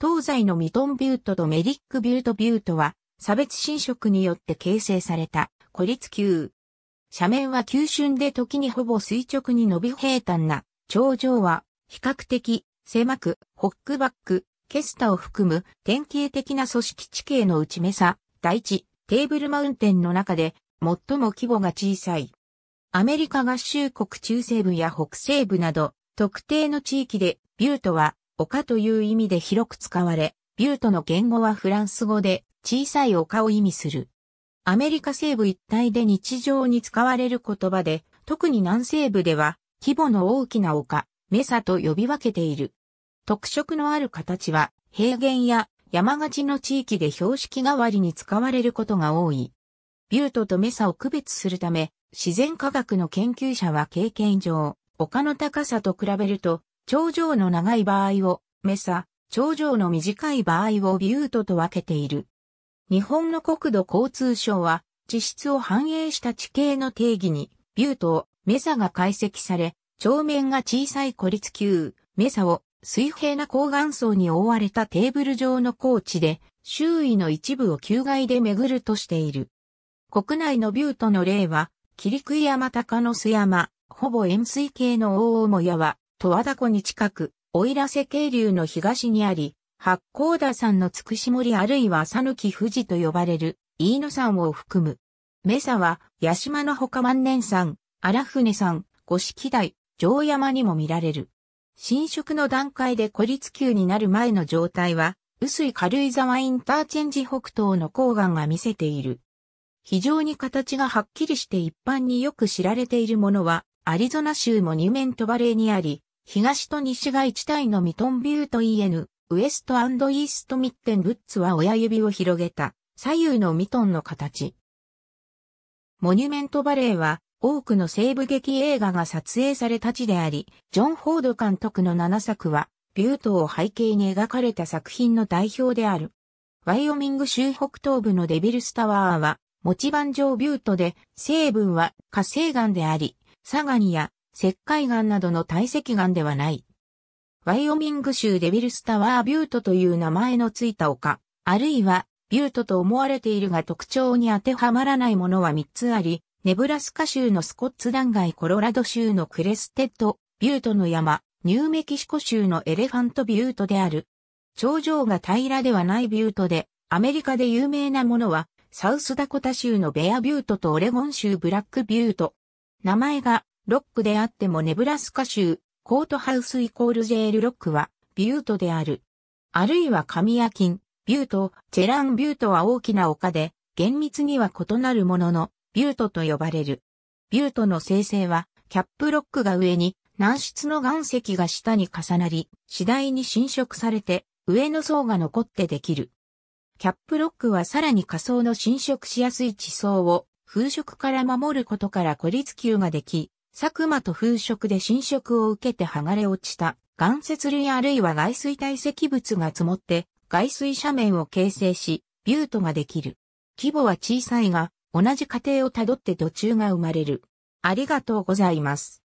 東西のミトンビュートとメディックビュートビュートは、差別侵食によって形成された孤立級。斜面は急峻で時にほぼ垂直に伸び平坦な、頂上は比較的狭く、ホックバック、ケスタを含む典型的な組織地形の内目さ、大地、テーブルマウンテンの中で最も規模が小さい。アメリカ合衆国中西部や北西部など、特定の地域でビュートは丘という意味で広く使われ、ビュートの言語はフランス語で小さい丘を意味する。アメリカ西部一帯で日常に使われる言葉で、特に南西部では規模の大きな丘、メサと呼び分けている。特色のある形は平原や山がちの地域で標識代わりに使われることが多い。ビュートとメサを区別するため、自然科学の研究者は経験上、丘の高さと比べると頂上の長い場合をメサ、頂上の短い場合をビュートと分けている。日本の国土交通省は、地質を反映した地形の定義に、ビュートをメサが解析され、長面が小さい孤立球、メサを水平な高岩層に覆われたテーブル状の高地で、周囲の一部を球外で巡るとしている。国内のビュートの例は、霧栗山高の巣山、ほぼ円錐形の大も屋は、十和田湖に近く、奥入瀬渓流の東にあり、八甲田山のつくし森あるいは朝抜き富士と呼ばれる飯野山を含む。メサは、八島のほか万年山、荒船山、五色台、城山にも見られる。浸食の段階で孤立級になる前の状態は、薄い軽井沢インターチェンジ北東の黄岩が見せている。非常に形がはっきりして一般によく知られているものは、アリゾナ州モニュメントバレーにあり、東と西が一体のミトンビュート EN、ウエストイーストミッテンブッツは親指を広げた左右のミトンの形。モニュメントバレーは多くの西部劇映画が撮影された地であり、ジョン・フォード監督の7作はビュートを背景に描かれた作品の代表である。ワイオミング州北東部のデビルスタワーは、持ち盤上ビュートで、成分は火成岩であり、サガニや石灰岩などの堆積岩ではない。ワイオミング州デビルスタワービュートという名前のついた丘、あるいはビュートと思われているが特徴に当てはまらないものは3つあり、ネブラスカ州のスコッツ断崖コロラド州のクレステッド、ビュートの山、ニューメキシコ州のエレファントビュートである。頂上が平らではないビュートで、アメリカで有名なものは、サウスダコタ州のベアビュートとオレゴン州ブラックビュート。名前がロックであってもネブラスカ州、コートハウスイコールジェールロックは、ビュートである。あるいは神キン、ビュート、チェランビュートは大きな丘で、厳密には異なるものの、ビュートと呼ばれる。ビュートの生成は、キャップロックが上に、軟質の岩石が下に重なり、次第に侵食されて、上の層が残ってできる。キャップロックはさらに下層の侵食しやすい地層を、風食から守ることから孤立球ができ、佐久間と風食で侵食を受けて剥がれ落ちた岩石類あるいは外水堆積物が積もって外水斜面を形成し、ビュートができる。規模は小さいが、同じ過程をたどって土中が生まれる。ありがとうございます。